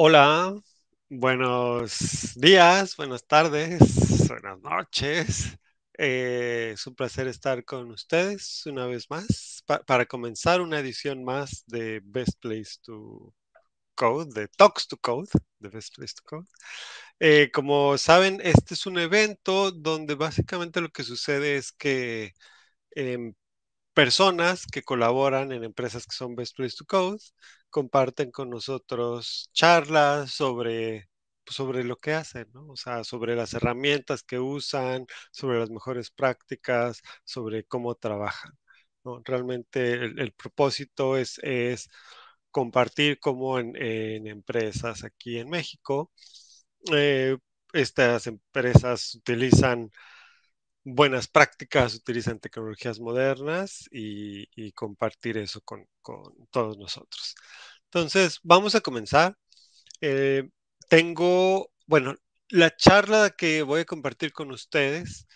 Hola, buenos días, buenas tardes, buenas noches. Eh, es un placer estar con ustedes una vez más para comenzar una edición más de Best Place to Code, de Talks to Code, de Best Place to Code. Eh, como saben, este es un evento donde básicamente lo que sucede es que eh, personas que colaboran en empresas que son Best Place to Code, comparten con nosotros charlas sobre, pues, sobre lo que hacen, O sea, sobre las herramientas que usan, sobre las mejores prácticas, sobre cómo trabajan. Realmente el, propósito es, es compartir cómo en, empresas aquí en México, eh, estas empresas utilizan buenas prácticas, utilizan tecnologías modernas y, compartir eso con, todos nosotros. Entonces, vamos a comenzar. Eh, tengo, bueno, la charla que voy a compartir con ustedes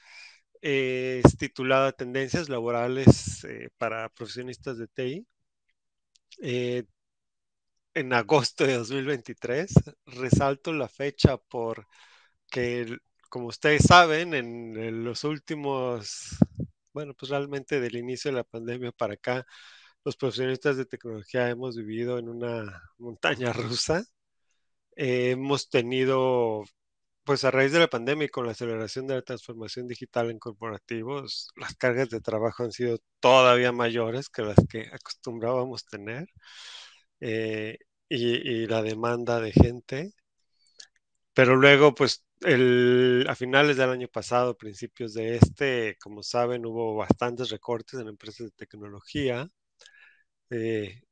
eh, es titulada Tendencias laborales eh, para profesionistas de TI. en agosto de 2023, resalto la fecha por que como ustedes saben, en, los últimos, bueno, pues realmente del inicio de la pandemia para acá, los profesionistas de tecnología hemos vivido en una montaña rusa. hemos tenido, pues a raíz de la pandemia y con la aceleración de la transformación digital en corporativos, las cargas de trabajo han sido todavía mayores que las que acostumbrábamos tener eh, y, y, la demanda de gente. Pero luego, pues a finales del año pasado, principios de este, como saben, hubo bastantes recortes en empresas de tecnología. Eh,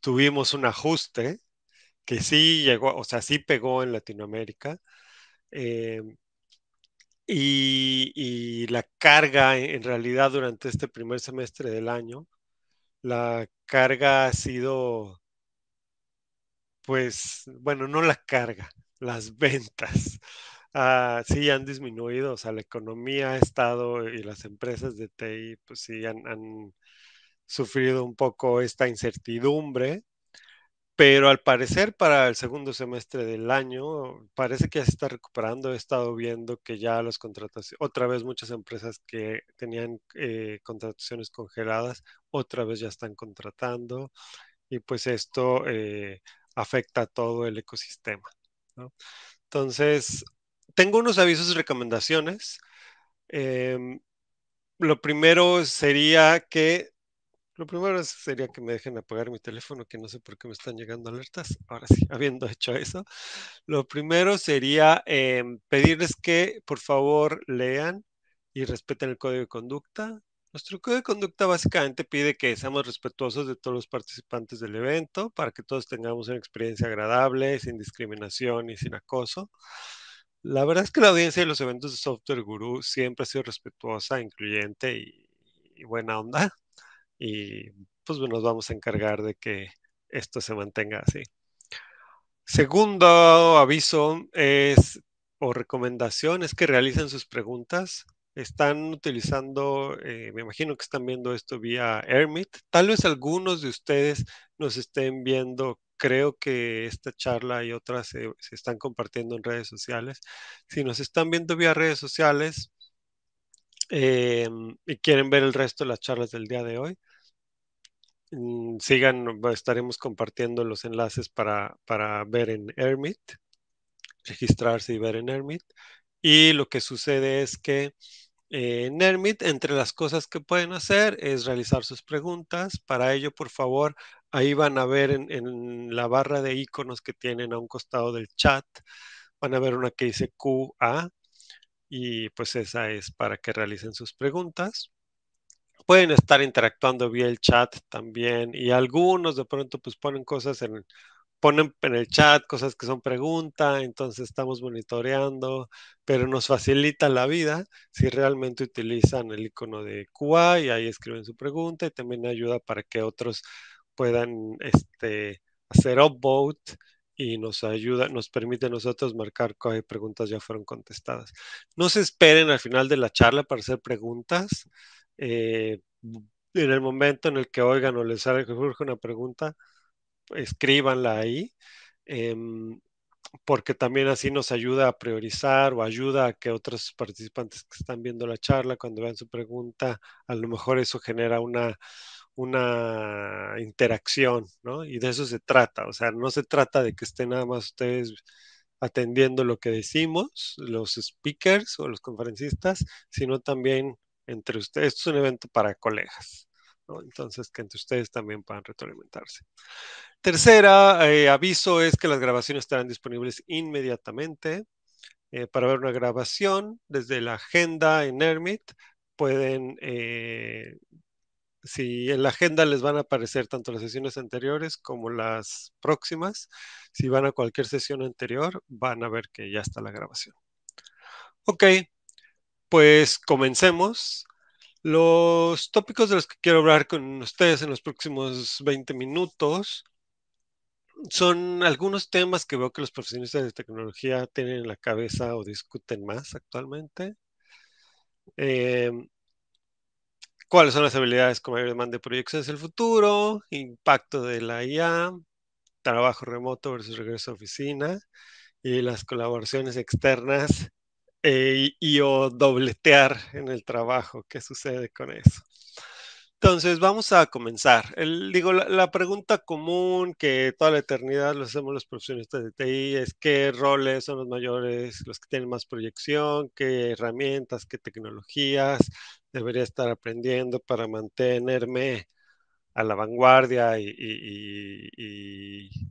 tuvimos un ajuste que sí llegó, o sea, sí pegó en Latinoamérica. Eh, y, la carga, en realidad, durante este primer semestre del año, la carga ha sido, pues, bueno, no la carga, las ventas. Ah, sí han disminuido, o sea, la economía ha estado y las empresas de TI, pues sí han, sufrido un poco esta incertidumbre, pero al parecer para el segundo semestre del año parece que ya se está recuperando. He estado viendo que ya las contrataciones, otra vez muchas empresas que tenían eh, contrataciones congeladas, otra vez ya están contratando y pues esto eh, afecta a todo el ecosistema. Entonces, tengo unos avisos y recomendaciones. Em, lo primero sería que lo primero sería que me dejen apagar mi teléfono, que no sé por qué me están llegando alertas. Ahora sí, habiendo hecho eso, lo primero sería em, pedirles que por favor lean y respeten el código de conducta. Nuestro código de conducta básicamente pide que seamos respetuosos de todos los participantes del evento para que todos tengamos una experiencia agradable, sin discriminación y sin acoso. La verdad es que la audiencia de los eventos de Software Guru siempre ha sido respetuosa, incluyente y, buena onda. Y pues nos vamos a encargar de que esto se mantenga así. Segundo aviso es o recomendación es que realicen sus preguntas están utilizando, eh, me imagino que están viendo esto vía Hermit. Tal vez algunos de ustedes nos estén viendo, creo que esta charla y otras se, están compartiendo en redes sociales. Si nos están viendo vía redes sociales em, y quieren ver el resto de las charlas del día de hoy, mm, sigan, estaremos compartiendo los enlaces para, para ver en Hermit, registrarse y ver en Hermit. Y lo que sucede es que eh, Nermit, entre las cosas que pueden hacer es realizar sus preguntas. Para ello, por favor, ahí van a ver en, la barra de iconos que tienen a un costado del chat, van a ver una que dice QA y pues esa es para que realicen sus preguntas. Pueden estar interactuando vía el chat también y algunos de pronto pues ponen cosas en ponen en el chat cosas que son pregunta, entonces estamos monitoreando, pero nos facilita la vida si realmente utilizan el icono de QA y ahí escriben su pregunta y también ayuda para que otros puedan este, hacer upvote y nos ayuda, nos permite a nosotros marcar cuáles eh, preguntas ya fueron contestadas. No se esperen al final de la charla para hacer preguntas. Eh, en el momento en el que oigan o les surge una pregunta, escríbanla ahí, em, porque también así nos ayuda a priorizar o ayuda a que otros participantes que están viendo la charla, cuando vean su pregunta, a lo mejor eso genera una, una interacción, ¿no? Y de eso se trata, o sea, no se trata de que estén nada más ustedes atendiendo lo que decimos, los speakers o los conferencistas, sino también entre ustedes. Esto es un evento para colegas. Entonces, que entre ustedes también puedan retroalimentarse. Tercera eh, aviso es que las grabaciones estarán disponibles inmediatamente. Eh, para ver una grabación desde la agenda en Hermit, pueden, eh, si en la agenda les van a aparecer tanto las sesiones anteriores como las próximas, si van a cualquier sesión anterior, van a ver que ya está la grabación. Ok, pues comencemos. Los tópicos de los que quiero hablar con ustedes en los próximos 20 minutos son algunos temas que veo que los profesionales de tecnología tienen en la cabeza o discuten más actualmente. Eh, ¿Cuáles son las habilidades con mayor demanda de proyectos el futuro? Impacto de la IA, trabajo remoto versus regreso a oficina y las colaboraciones externas eh, y, o dobletear en el trabajo. ¿Qué sucede con eso? Entonces, vamos a comenzar. El, digo, la, pregunta común que toda la eternidad lo hacemos los profesionistas de TI es qué roles son los mayores, los que tienen más proyección, qué herramientas, qué tecnologías debería estar aprendiendo para mantenerme a la vanguardia y,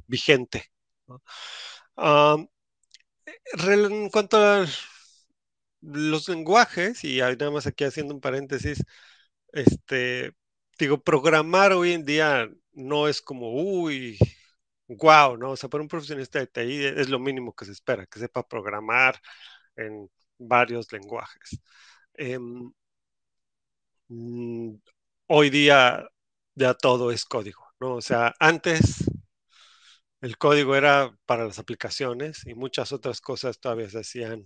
vigente. Eh, en cuanto a los lenguajes, y nada más aquí haciendo un paréntesis, este, digo, programar hoy en día no es como, uy, wow, ¿no? O sea, para un profesionista de TI e, es lo mínimo que se espera, que sepa programar en varios lenguajes. Em, mm, hoy día ya todo es código, ¿no? O sea, antes el código era para las aplicaciones y muchas otras cosas todavía se hacían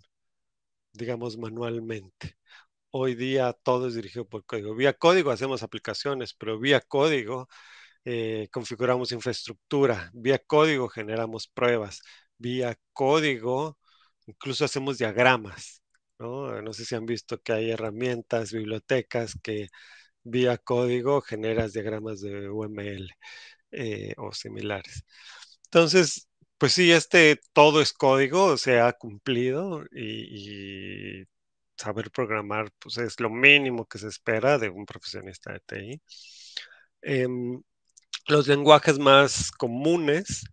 digamos, manualmente. Hoy día todo es dirigido por código. Vía código hacemos aplicaciones, pero vía código eh, configuramos infraestructura, vía código generamos pruebas, vía código incluso hacemos diagramas. ¿no? sé si han visto que hay herramientas, bibliotecas que vía código generas diagramas de UML eh, o similares. Entonces, pues sí, este todo es código, se ha cumplido y, saber programar pues es lo mínimo que se espera de un profesionista de TI. Em, los lenguajes más comunes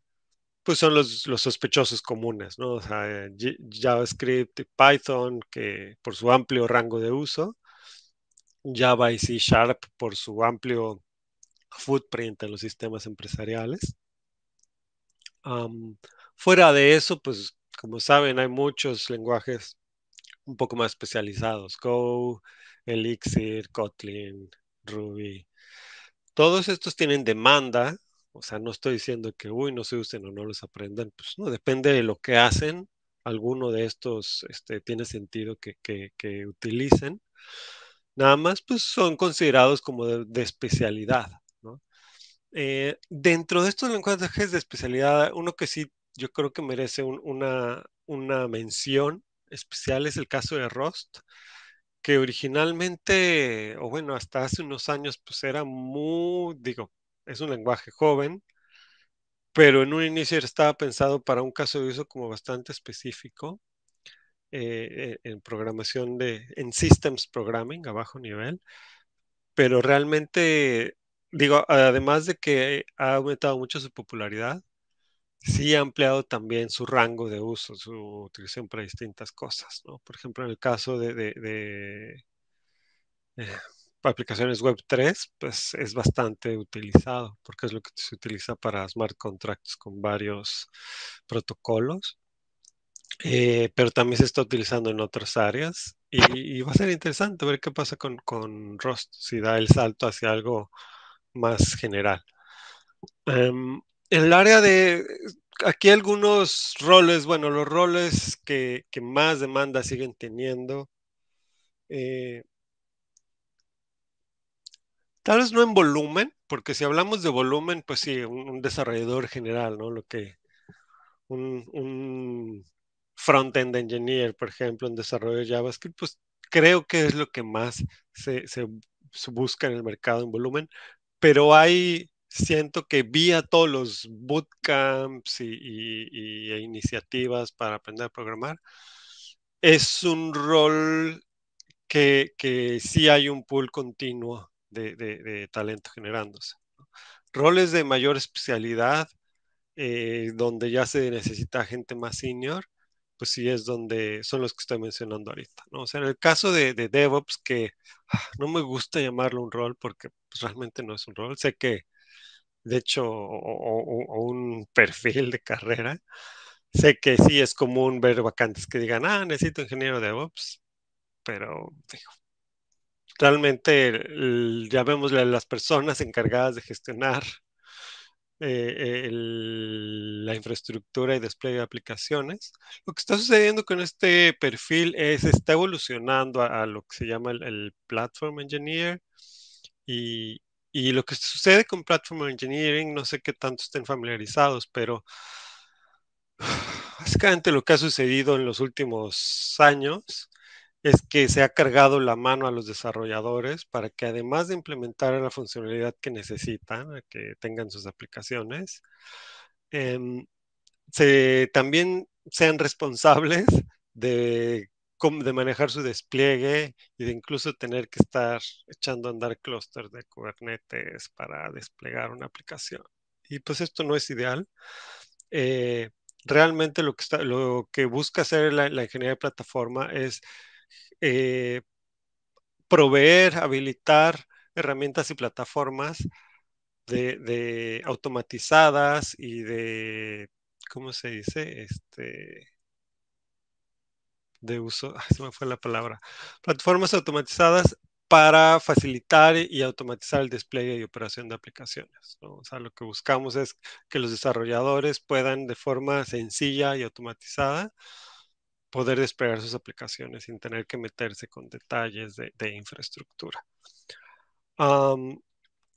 pues son los, los sospechosos comunes, ¿no? JavaScript y Python, que por su amplio rango de uso, Java y C Sharp por su amplio footprint en los sistemas empresariales fuera de eso, pues como saben, hay muchos lenguajes un poco más especializados. Go, Elixir, Kotlin, Ruby. Todos estos tienen demanda, o sea, no estoy diciendo que, uy, no se usen o no los aprendan, pues no, depende de lo que hacen. Alguno de estos este, tiene sentido que, utilicen. Nada más, pues son considerados como de especialidad. Eh, dentro de estos lenguajes de especialidad, uno que sí yo creo que merece una, una mención especial es el caso de Rust, que originalmente, o bueno, hasta hace unos años, pues era muy, digo, es un lenguaje joven, pero en un inicio estaba pensado para un caso de uso como bastante específico eh, en programación de, en systems programming a bajo nivel, pero realmente digo, además de que ha aumentado mucho su popularidad, sí ha ampliado también su rango de uso, su utilización para distintas cosas, ¿no? Por ejemplo, en el caso de, eh, aplicaciones web 3, pues es bastante utilizado, porque es lo que se utiliza para smart contracts con varios protocolos. Eh, pero también se está utilizando en otras áreas y, va a ser interesante ver qué pasa con, con Rust, si da el salto hacia algo más general. en em, el área de, aquí algunos roles, bueno, los roles que, más demanda siguen teniendo. Eh, tal vez no en volumen, porque si hablamos de volumen, pues sí, un, desarrollador general, ¿no? Lo que un, un front-end engineer, por ejemplo, en desarrollo de JavaScript, pues creo que es lo que más se busca en el mercado en volumen, pero hay, siento que vía todos los bootcamps y, e iniciativas para aprender a programar, es un rol que, que sí hay un pool continuo de, talento generándose. Roles de mayor especialidad, eh, donde ya se necesita gente más senior, pues sí es donde son los que estoy mencionando ahorita, ¿no? O sea, en el caso de, DevOps, que ah, no me gusta llamarlo un rol porque pues, realmente no es un rol, sé que, de hecho, o, un perfil de carrera, sé que sí es común ver vacantes que digan, ah, necesito ingeniero de DevOps, pero realmente ya vemos las personas encargadas de gestionar eh, la infraestructura y despliegue de aplicaciones. Lo que está sucediendo con este perfil es, está evolucionando a, lo que se llama el, Platform Engineer y, y, lo que sucede con Platform Engineering, no sé qué tanto estén familiarizados, pero básicamente lo que ha sucedido en los últimos años es que se ha cargado la mano a los desarrolladores para que además de implementar la funcionalidad que necesitan, que tengan sus aplicaciones, em, se, también sean responsables de, de manejar su despliegue y de incluso tener que estar echando a andar clústeres de Kubernetes para desplegar una aplicación. Y pues esto no es ideal. Eh, realmente lo que, está, lo que busca hacer la, la ingeniería de plataforma es eh, proveer, habilitar herramientas y plataformas de, automatizadas y de, ¿cómo se dice? Este, de uso, se me fue la palabra, plataformas automatizadas para facilitar y automatizar el despliegue y operación de aplicaciones. O sea, lo que buscamos es que los desarrolladores puedan de forma sencilla y automatizada poder desplegar sus aplicaciones sin tener que meterse con detalles de, infraestructura.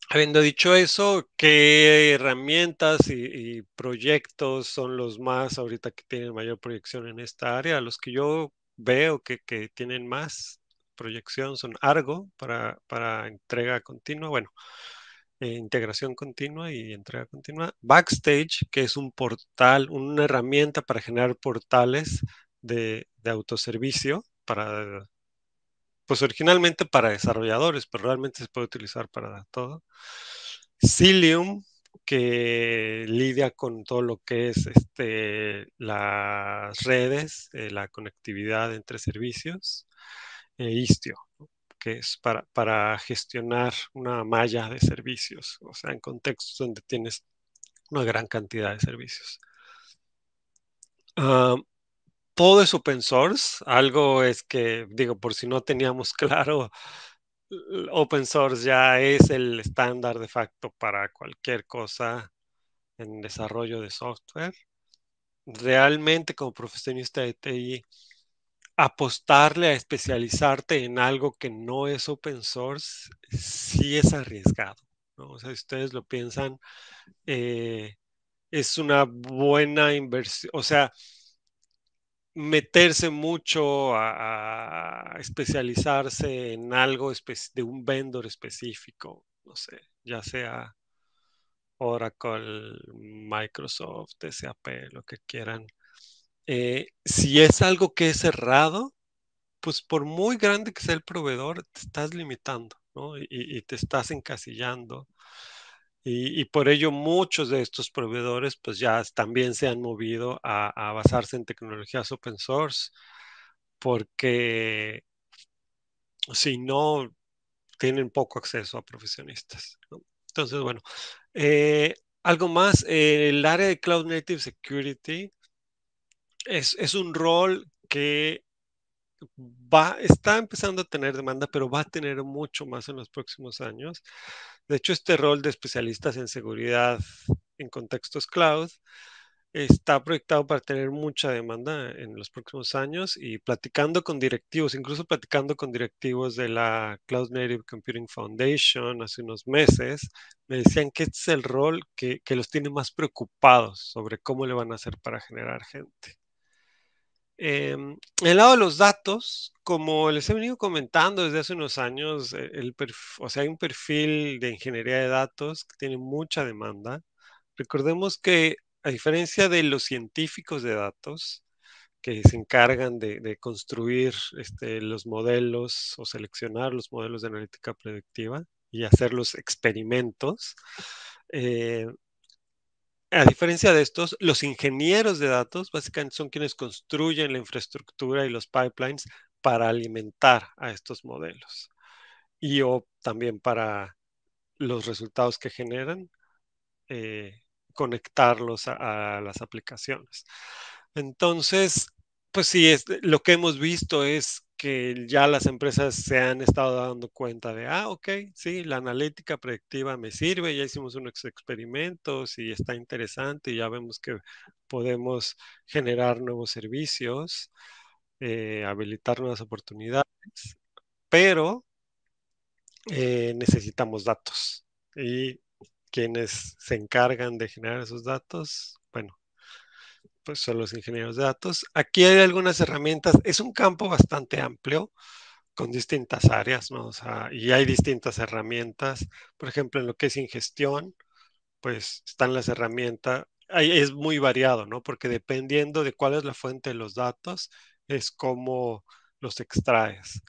habiendo dicho eso, ¿qué herramientas y, proyectos son los más ahorita que tienen mayor proyección en esta área? Los que yo veo que, tienen más proyección son Argo para, para entrega continua. Bueno, eh, integración continua y entrega continua. Backstage, que es un portal, una herramienta para generar portales de, autoservicio para, pues originalmente para desarrolladores, pero realmente se puede utilizar para todo. Cilium, que lidia con todo lo que es este, las redes, eh, la conectividad entre servicios, e Istio, que es para, para, gestionar una malla de servicios, o sea, en contextos donde tienes una gran cantidad de servicios. Ah, todo es open source. Algo es que, digo, por si no teníamos claro, open source ya es el estándar de facto para cualquier cosa en desarrollo de software. Realmente como profesionista de TI, apostarle a especializarte en algo que no es open source sí es arriesgado. O sea, si ustedes lo piensan, eh, es una buena inversión. O sea, meterse mucho a, especializarse en algo de un vendor específico, no sé, ya sea Oracle, Microsoft, SAP, lo que quieran. Eh, si es algo que es cerrado, pues por muy grande que sea el proveedor, te estás limitando, y te estás encasillando y, por ello muchos de estos proveedores pues ya también se han movido a, basarse en tecnologías open source, porque si no, tienen poco acceso a profesionistas. Entonces, bueno, eh, algo más, eh, el área de Cloud Native Security es, es un rol que va, está empezando a tener demanda, pero va a tener mucho más en los próximos años. De hecho, este rol de especialistas en seguridad en contextos cloud está proyectado para tener mucha demanda en los próximos años y platicando con directivos, incluso platicando con directivos de la Cloud Native Computing Foundation hace unos meses, me decían que este es el rol que los tiene más preocupados sobre cómo le van a hacer para generar gente en em, el lado de los datos, como les he venido comentando desde hace unos años, e, el sea, hay un perfil de ingeniería de datos que tiene mucha demanda. Recordemos que a diferencia de los científicos de datos, que se encargan de, construir este, los modelos o seleccionar los modelos de analítica predictiva y hacer los experimentos, eh, a diferencia de estos, los ingenieros de datos básicamente son quienes construyen la infraestructura y los pipelines para alimentar a estos modelos y o también para los resultados que generan, eh, conectarlos a, las aplicaciones. Entonces, pues sí, lo que hemos visto es que ya las empresas se han estado dando cuenta de, ah, ok, sí, la analítica predictiva me sirve, ya hicimos unos experimentos y está interesante y ya vemos que podemos generar nuevos servicios, eh, habilitar nuevas oportunidades, pero eh, necesitamos datos y quienes se encargan de generar esos datos pues son los ingenieros de datos. Aquí hay algunas herramientas, es un campo bastante amplio con distintas áreas, ¿no? O sea, y hay distintas herramientas, por ejemplo, en lo que es ingestión, pues están las herramientas, es muy variado, ¿no? Porque dependiendo de cuál es la fuente de los datos, es cómo los extraes.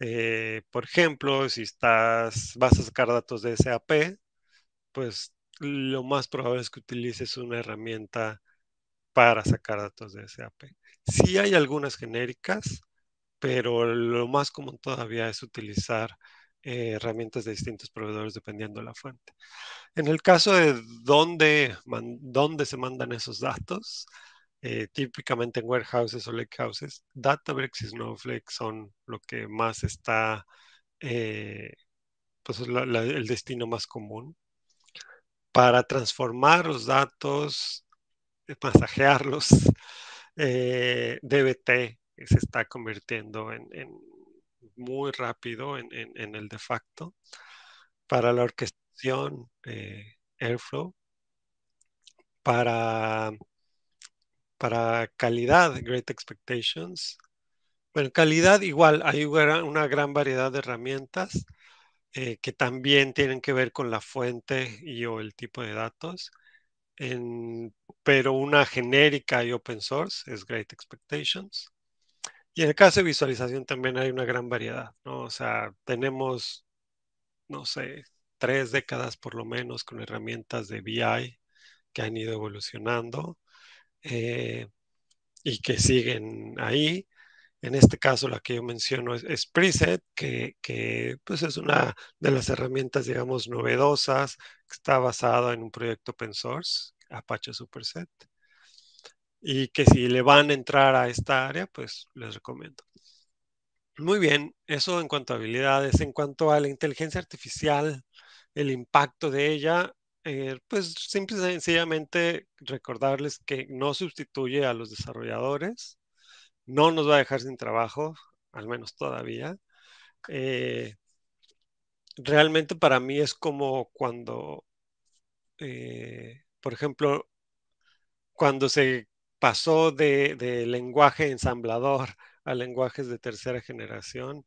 Eh, por ejemplo, si estás, vas a sacar datos de SAP, pues lo más probable es que utilices una herramienta para sacar datos de SAP. Sí hay algunas genéricas, pero lo más común todavía es utilizar eh, herramientas de distintos proveedores dependiendo de la fuente. En el caso de dónde, se mandan esos datos, eh, típicamente en warehouses o lakehouses, Databricks y Snowflake son lo que más está, eh, pues el destino más común. Para transformar los datos pasajearlos. Eh, DBT se está convirtiendo en, muy rápido en, el de facto. Para la orquestación, eh, Airflow. Para, para calidad, Great Expectations. Bueno, calidad igual, hay una gran variedad de herramientas eh, que también tienen que ver con la fuente y o el tipo de datos en, pero una genérica y open source es Great Expectations. Y en el caso de visualización también hay una gran variedad, ¿no? O sea, tenemos, no sé, tres décadas por lo menos con herramientas de BI que han ido evolucionando eh, y que siguen ahí. En este caso, la que yo menciono es, Preset, que, que, pues es una de las herramientas, digamos, novedosas está basado en un proyecto open source, Apache Superset. Y que si le van a entrar a esta área, pues les recomiendo. Muy bien, eso en cuanto a habilidades. En cuanto a la inteligencia artificial, el impacto de ella, eh, pues simplemente sencillamente recordarles que no sustituye a los desarrolladores, no nos va a dejar sin trabajo, al menos todavía. Eh, realmente para mí es como cuando, eh, por ejemplo, cuando se pasó de, lenguaje ensamblador a lenguajes de tercera generación,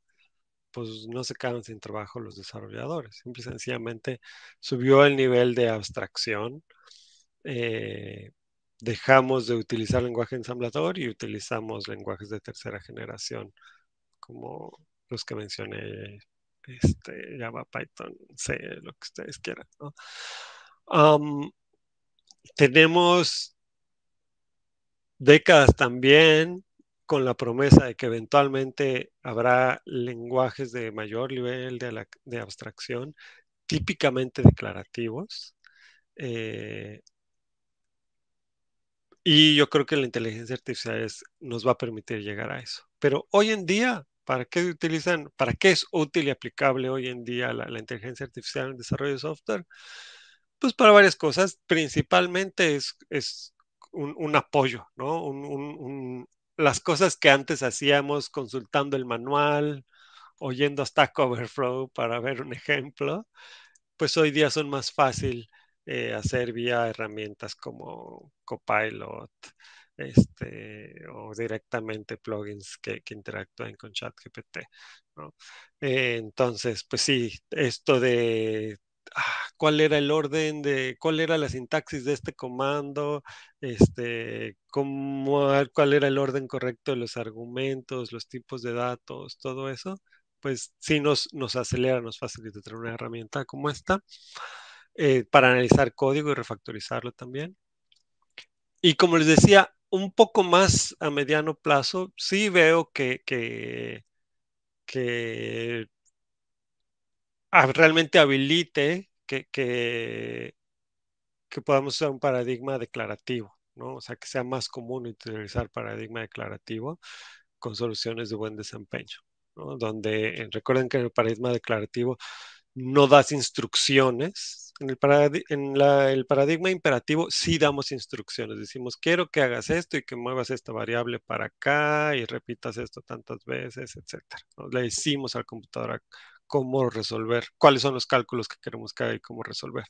pues no se quedaron sin trabajo los desarrolladores. Simple y sencillamente subió el nivel de abstracción. Eh, dejamos de utilizar lenguaje ensamblador y utilizamos lenguajes de tercera generación, como los que mencioné este, Java, Python, C, lo que ustedes quieran. tenemos décadas también con la promesa de que eventualmente habrá lenguajes de mayor nivel de, abstracción, típicamente declarativos. Eh, y yo creo que la inteligencia artificial nos va a permitir llegar a eso. Pero hoy en día ¿Para qué utilizan? ¿Para qué es útil y aplicable hoy en día la, inteligencia artificial en el desarrollo de software? Pues para varias cosas, principalmente es, un, apoyo, ¿no? las cosas que antes hacíamos consultando el manual, oyendo hasta Coverflow para ver un ejemplo, pues hoy día son más fácil eh, hacer vía herramientas como Copilot, este, o directamente plugins que, que interactúen con ChatGPT. Eh, entonces, pues sí, esto de ah, cuál era el orden de cuál era la sintaxis de este comando, este, cuál era el orden correcto de los argumentos, los tipos de datos, todo eso, pues sí nos, nos acelera, nos facilita tener una herramienta como esta eh, para analizar código y refactorizarlo también. Y como les decía, un poco más a mediano plazo, sí veo que, que, realmente habilite que, que, podamos usar un paradigma declarativo, ¿no? O sea, que sea más común utilizar paradigma declarativo con soluciones de buen desempeño, ¿no? Donde eh, recuerden que el paradigma declarativo no das instrucciones. En, el, paradigma imperativo sí damos instrucciones. Decimos, quiero que hagas esto y que muevas esta variable para acá y repitas esto tantas veces, etc. Le decimos al la computadora cómo resolver, cuáles son los cálculos que queremos que haga y cómo resolver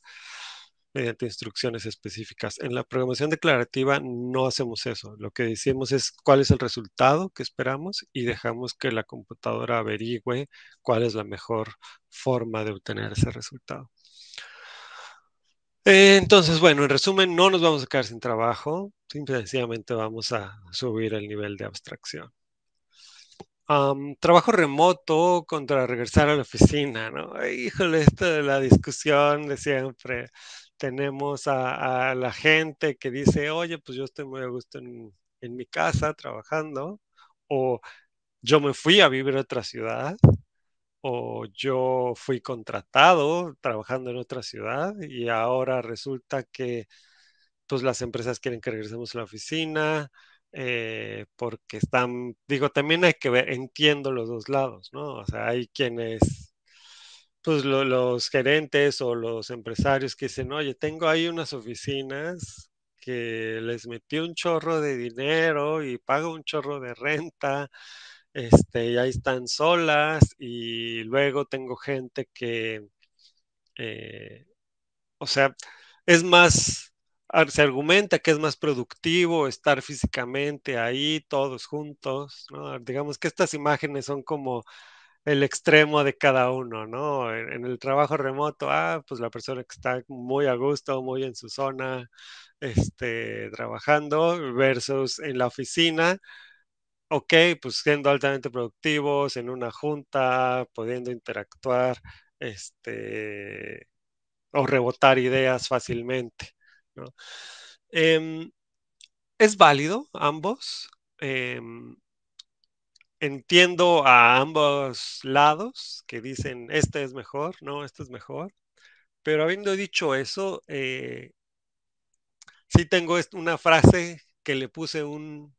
mediante instrucciones específicas. En la programación declarativa no hacemos eso. Lo que decimos es cuál es el resultado que esperamos y dejamos que la computadora averigüe cuál es la mejor forma de obtener ese resultado. Eh, entonces, bueno, en resumen, no nos vamos a quedar sin trabajo, simplemente vamos a subir el nivel de abstracción. trabajo remoto contra regresar a la oficina, ¿no? Híjole, esto de la discusión de siempre tenemos a, la gente que dice, oye, pues yo estoy muy a gusto en, mi casa trabajando, o yo me fui a vivir a otra ciudad, o yo fui contratado trabajando en otra ciudad y ahora resulta que pues las empresas quieren que regresemos a la oficina, eh, porque están, digo, también hay que ver, entiendo los dos lados, ¿no? O sea, hay quienes pues los gerentes o los empresarios que dicen, oye, tengo ahí unas oficinas que les metí un chorro de dinero y pago un chorro de renta, este, y ahí están solas, y luego tengo gente que, eh, o sea, es más, se argumenta que es más productivo estar físicamente ahí todos juntos, digamos que estas imágenes son como el extremo de cada uno, ¿no? En, el trabajo remoto, ah, pues la persona que está muy a gusto, muy en su zona, este, trabajando, versus en la oficina, ok, pues siendo altamente productivos, en una junta, pudiendo interactuar, este, o rebotar ideas fácilmente, ¿no? Em, es válido ambos. Em, entiendo a ambos lados que dicen, este es mejor, no, este es mejor. Pero habiendo dicho eso, eh, sí tengo una frase que le puse un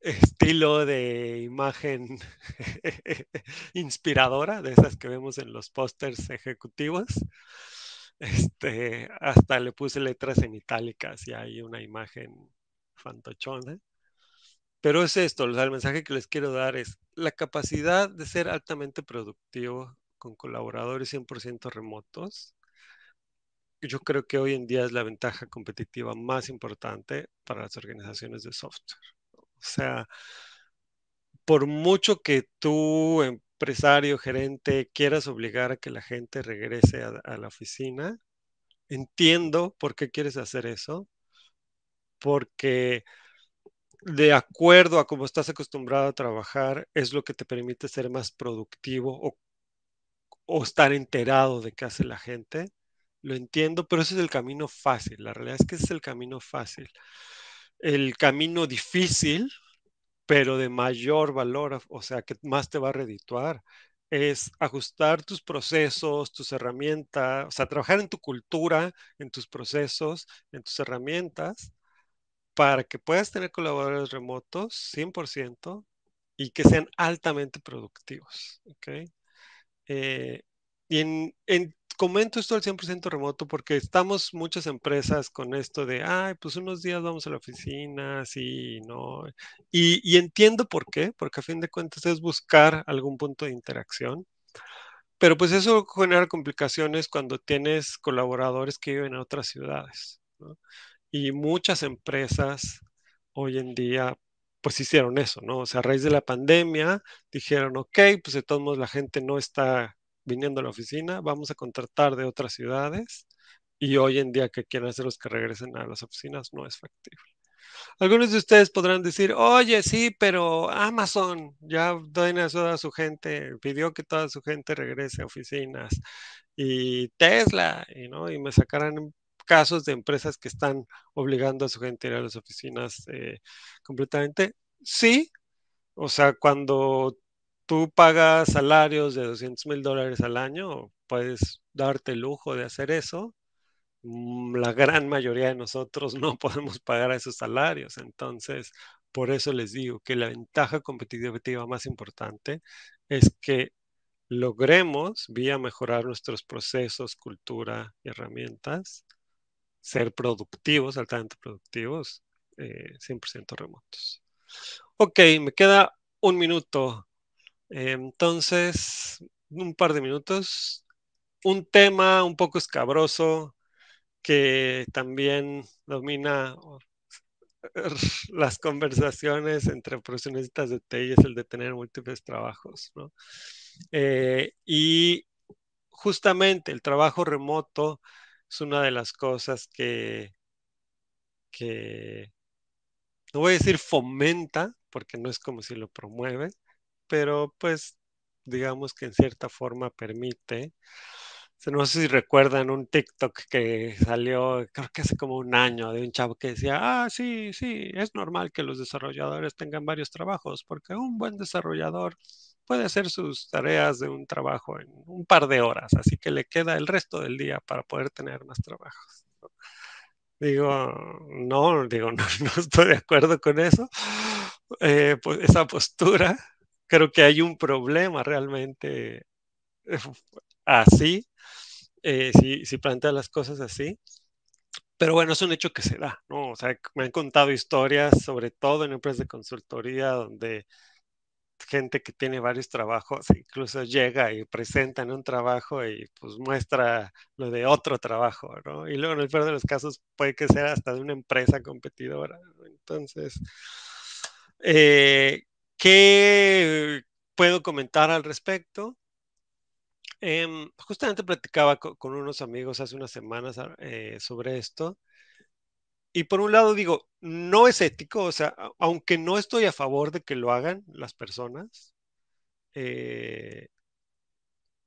estilo de imagen inspiradora, de esas que vemos en los pósters ejecutivos. Este, hasta le puse letras en itálicas y hay una imagen fantochona. Pero es esto, el mensaje que les quiero dar es la capacidad de ser altamente productivo con colaboradores 100% remotos. Yo creo que hoy en día es la ventaja competitiva más importante para las organizaciones de software. O sea, por mucho que tú, empresario, gerente, quieras obligar a que la gente regrese a la oficina, entiendo por qué quieres hacer eso, porque de acuerdo a cómo estás acostumbrado a trabajar es lo que te permite ser más productivo o, estar enterado de qué hace la gente. Lo entiendo, pero ese es el camino fácil. La realidad es que ese es el camino fácil. El camino difícil, pero de mayor valor, o sea, que más te va a redituar, es ajustar tus procesos, tus herramientas, o sea, trabajar en tu cultura, en tus procesos, en tus herramientas, para que puedas tener colaboradores remotos 100% y que sean altamente productivos. ¿okay? Eh, y en, comento esto al 100% remoto porque estamos muchas empresas con esto de, ay, pues unos días vamos a la oficina, sí, no. Y, y entiendo por qué, porque a fin de cuentas es buscar algún punto de interacción. Pero pues eso genera complicaciones cuando tienes colaboradores que viven en otras ciudades. ¿no? Y muchas empresas hoy en día pues hicieron eso, ¿no? O sea, a raíz de la pandemia dijeron, ok, pues de todos modos la gente no está viniendo a la oficina, vamos a contratar de otras ciudades y hoy en día que quieren hacer los que regresen a las oficinas no es factible. Algunos de ustedes podrán decir, oye, sí, pero Amazon ya tiene a su gente, pidió que toda su gente regrese a oficinas y Tesla, y, ¿no? y me sacarán casos de empresas que están obligando a su gente a ir a las oficinas eh, completamente. Sí, o sea, cuando tú pagas salarios de 200 mil dólares al año, puedes darte el lujo de hacer eso. Mm, la gran mayoría de nosotros no podemos pagar esos salarios. Entonces, por eso les digo que la ventaja competitiva más importante es que logremos, vía mejorar nuestros procesos, cultura y herramientas, ser productivos, altamente productivos, 100% eh, remotos. Ok, me queda un minuto. entonces, un par de minutos. Un tema un poco escabroso que también domina las conversaciones entre profesionistas de TI es el de tener múltiples trabajos, eh, y justamente el trabajo remoto es una de las cosas que, no voy a decir fomenta, porque no es como si lo promueve, pero pues digamos que en cierta forma permite. No sé si recuerdan un TikTok que salió, creo que hace como un año, de un chavo que decía, ah, sí, sí, es normal que los desarrolladores tengan varios trabajos, porque un buen desarrollador puede hacer sus tareas de un trabajo en un par de horas, así que le queda el resto del día para poder tener más trabajos. Digo, no, digo, no, estoy de acuerdo con eso. Eh, pues esa postura, creo que hay un problema realmente eh, así, eh, si, si plantea las cosas así. Pero bueno, es un hecho que se da, ¿no? O sea, me han contado historias, sobre todo en empresas de consultoría, donde gente que tiene varios trabajos, incluso llega y presenta en un trabajo y pues muestra lo de otro trabajo, ¿no? Y luego en el peor de los casos puede que sea hasta de una empresa competidora. Entonces, eh, ¿qué puedo comentar al respecto? Em, justamente platicaba con, unos amigos hace unas semanas ah, eh, sobre esto y por un lado digo, no es ético, o sea, aunque no estoy a favor de que lo hagan las personas, eh,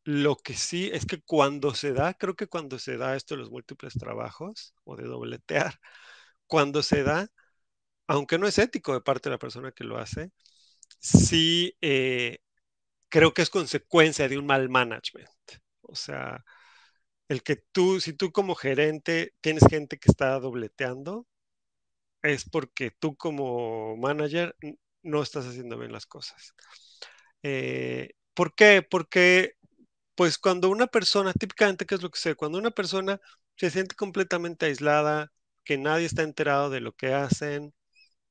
lo que sí es que cuando se da, creo que cuando se da esto de los múltiples trabajos o de dobletear, cuando se da, aunque no es ético de parte de la persona que lo hace, sí eh, creo que es consecuencia de un mal management. O sea, el que tú, si tú como gerente tienes gente que está dobleteando, es porque tú como manager no estás haciendo bien las cosas. Eh, ¿Por qué? Porque, pues cuando una persona, típicamente, ¿qué es lo que sé? Cuando una persona se siente completamente aislada, que nadie está enterado de lo que hacen,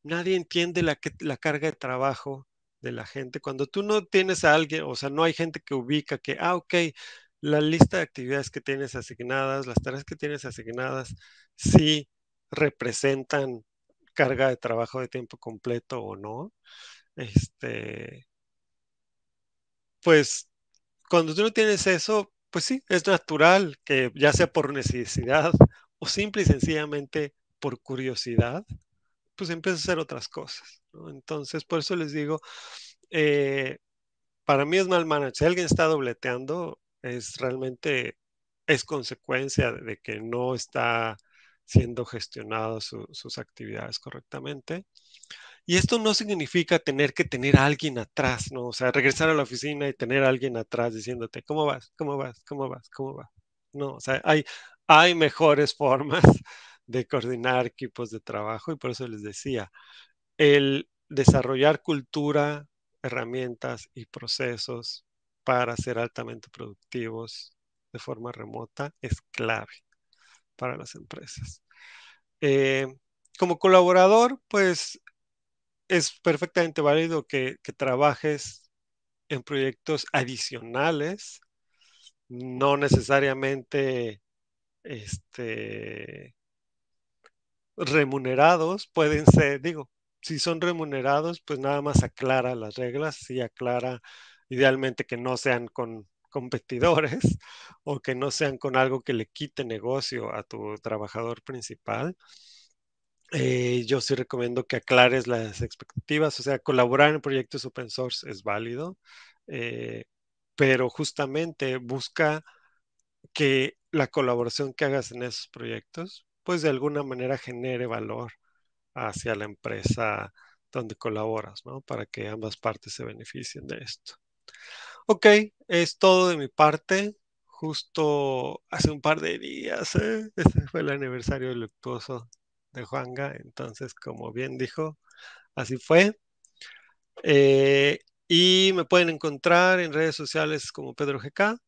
nadie entiende la, la carga de trabajo de la gente. Cuando tú no tienes a alguien, o sea, no hay gente que ubica que, ah, ok, la lista de actividades que tienes asignadas, las tareas que tienes asignadas, si representan carga de trabajo de tiempo completo o no. Este, pues cuando tú no tienes eso, pues sí, es natural que ya sea por necesidad o simple y sencillamente por curiosidad, pues empieces a hacer otras cosas. Entonces, por eso les digo, eh, para mí es mal manager. Si alguien está dobleteando, es realmente es consecuencia de que no está siendo gestionado sus actividades correctamente. Y esto no significa tener que tener a alguien atrás, ¿no? O sea, regresar a la oficina y tener alguien atrás diciéndote, ¿cómo vas? ¿Cómo vas? ¿Cómo vas? ¿Cómo vas? No, o sea, hay, hay mejores formas de coordinar equipos de trabajo y por eso les decía, el desarrollar cultura, herramientas y procesos para ser altamente productivos de forma remota es clave para las empresas. Eh, como colaborador, pues es perfectamente válido que, trabajes en proyectos adicionales, no necesariamente este, remunerados, pueden ser, digo, si son remunerados, pues nada más aclara las reglas si aclara idealmente que no sean con competidores o que no sean con algo que le quite negocio a tu trabajador principal. Eh, yo sí recomiendo que aclares las expectativas, o sea, colaborar en proyectos open source es válido, eh, pero justamente busca que la colaboración que hagas en esos proyectos, pues de alguna manera genere valor hacia la empresa donde colaboras, ¿no? Para que ambas partes se beneficien de esto. Ok, es todo de mi parte. Justo hace un par de días, ¿eh? ese fue el aniversario luctuoso de Juanga, entonces como bien dijo, así fue. Eh, y me pueden encontrar en redes sociales como Pedro GK,